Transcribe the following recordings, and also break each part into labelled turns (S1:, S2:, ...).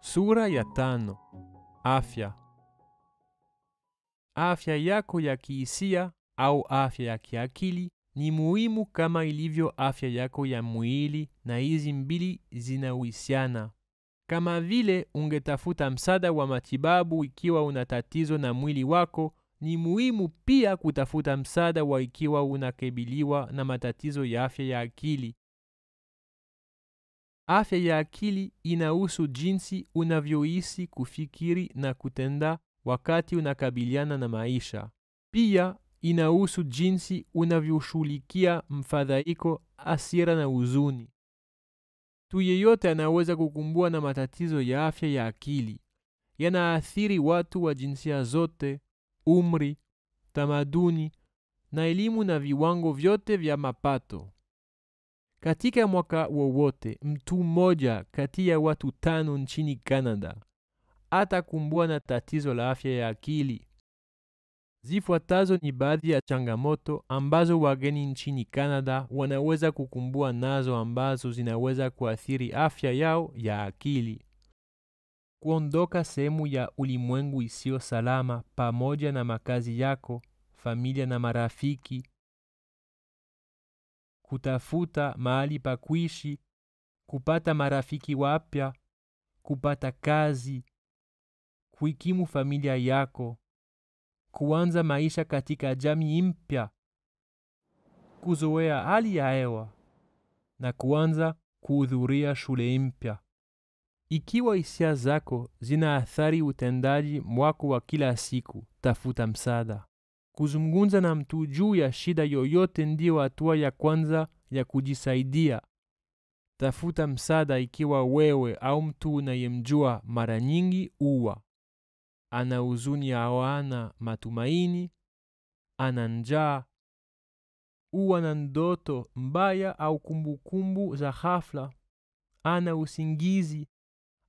S1: Sura ya tano: afya. Afya yako ya kihisia au afya ya kiakili ni muhimu kama ilivyo afya yako ya mwili, na hizi mbili zinahusiana. Kama vile ungetafuta msaada wa matibabu ikiwa una tatizo na mwili wako, ni muhimu pia kutafuta msaada wa ikiwa unakabiliwa na matatizo ya afya ya akili. Afya ya akili inahusu jinsi unavyohisi, kufikiri na kutenda wakati unakabiliana na maisha. Pia inahusu jinsi unavyoshughulikia mfadhaiko, asira na huzuni. tu yeyote anaweza kukumbua na matatizo ya afya ya akili. Yanaathiri watu wa jinsia zote, umri, tamaduni na elimu na viwango vyote vya mapato. Katika mwaka wowote mtu mmoja kati ya watu tano nchini Canada atakumbwa na tatizo la afya ya akili. Zifuatazo ni baadhi ya changamoto ambazo wageni nchini Canada wanaweza kukumbua nazo ambazo zinaweza kuathiri afya yao ya akili: kuondoka sehemu ya ulimwengu isiyo salama pamoja na makazi yako, familia na marafiki, kutafuta mahali pa kuishi, kupata marafiki wapya, kupata kazi, kuikimu familia yako, kuanza maisha katika jamii mpya, kuzoea hali ya hewa na kuanza kuhudhuria shule mpya. Ikiwa hisia zako zina athari utendaji mwako wa kila siku, tafuta msaada. Kuzungumza na mtu juu ya shida yoyote ndiyo hatua ya kwanza ya kujisaidia. Tafuta msaada ikiwa wewe au mtu unayemjua mara nyingi uwa ana huzuni au ana matumaini, ana njaa, uwa na ndoto mbaya au kumbukumbu kumbu za ghafla, ana usingizi,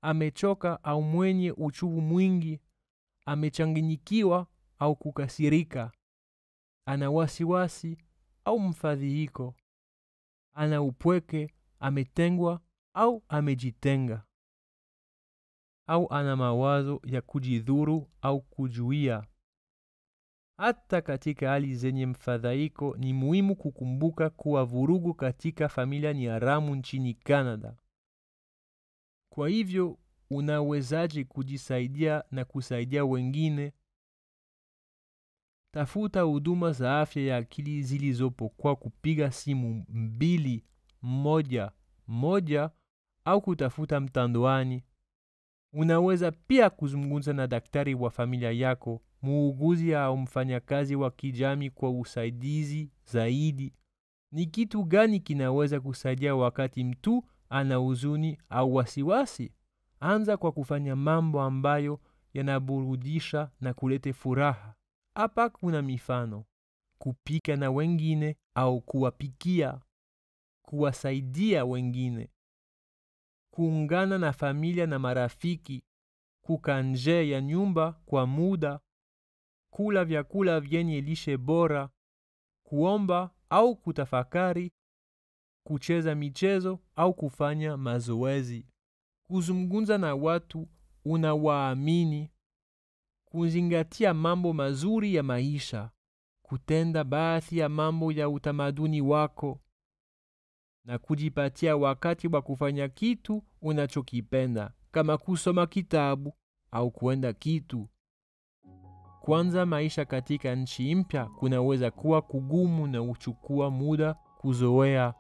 S1: amechoka au mwenye uchuvu mwingi, amechanganyikiwa au kukasirika, ana wasiwasi au mfadhiiko, ana upweke, ametengwa au amejitenga, au ana mawazo ya kujidhuru au kujuia. Hata katika hali zenye mfadhaiko ni muhimu kukumbuka kuwa vurugu katika familia ni haramu nchini Canada. Kwa hivyo unawezaje kujisaidia na kusaidia wengine Tafuta huduma za afya ya akili zilizopo kwa kupiga simu mbili moja moja au kutafuta mtandoani. Unaweza pia kuzungumza na daktari wa familia yako, muuguzi au mfanyakazi wa kijami kwa usaidizi zaidi. Ni kitu gani kinaweza kusaidia wakati mtu ana huzuni au wasiwasi? Anza kwa kufanya mambo ambayo yanaburudisha na kulete furaha hapa kuna mifano kupika na wengine au kuwapikia, kuwasaidia wengine, kuungana na familia na marafiki, kukaa nje ya nyumba kwa muda, kula vyakula vyenye lishe bora, kuomba au kutafakari, kucheza michezo au kufanya mazoezi, kuzungumza na watu unawaamini kuzingatia mambo mazuri ya maisha, kutenda baadhi ya mambo ya utamaduni wako na kujipatia wakati wa kufanya kitu unachokipenda kama kusoma kitabu au kuenda kitu. Kwanza, maisha katika nchi mpya kunaweza kuwa kugumu na uchukua muda kuzoea.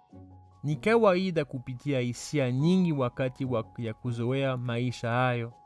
S1: Ni kawaida kupitia hisia nyingi wakati wa ya kuzoea maisha hayo.